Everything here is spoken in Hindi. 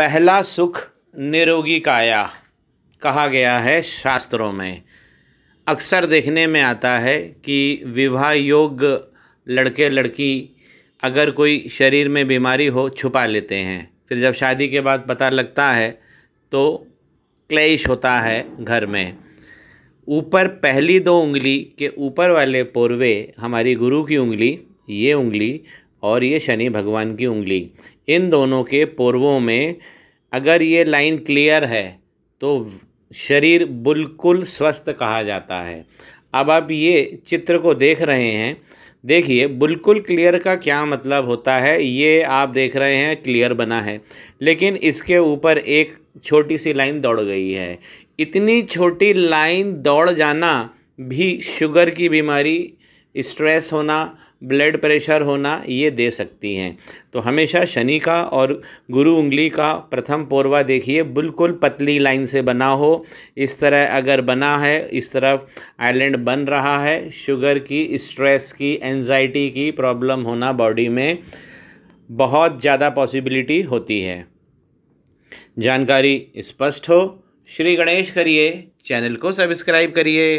पहला सुख निरोगी काया कहा गया है शास्त्रों में अक्सर देखने में आता है कि विवाह योग्य लड़के लड़की अगर कोई शरीर में बीमारी हो छुपा लेते हैं फिर जब शादी के बाद पता लगता है तो क्लेश होता है घर में ऊपर पहली दो उंगली के ऊपर वाले पोरवे हमारी गुरु की उंगली ये उंगली और ये शनि भगवान की उंगली इन दोनों के पूर्वों में अगर ये लाइन क्लियर है तो शरीर बिल्कुल स्वस्थ कहा जाता है अब आप ये चित्र को देख रहे हैं देखिए बिल्कुल क्लियर का क्या मतलब होता है ये आप देख रहे हैं क्लियर बना है लेकिन इसके ऊपर एक छोटी सी लाइन दौड़ गई है इतनी छोटी लाइन दौड़ जाना भी शुगर की बीमारी स्ट्रेस होना ब्लड प्रेशर होना ये दे सकती हैं तो हमेशा शनि का और गुरु उंगली का प्रथम पोरवा देखिए बिल्कुल पतली लाइन से बना हो इस तरह अगर बना है इस तरफ आइलैंड बन रहा है शुगर की स्ट्रेस की एनजाइटी की प्रॉब्लम होना बॉडी में बहुत ज़्यादा पॉसिबिलिटी होती है जानकारी स्पष्ट हो श्री गणेश करिए चैनल को सब्सक्राइब करिए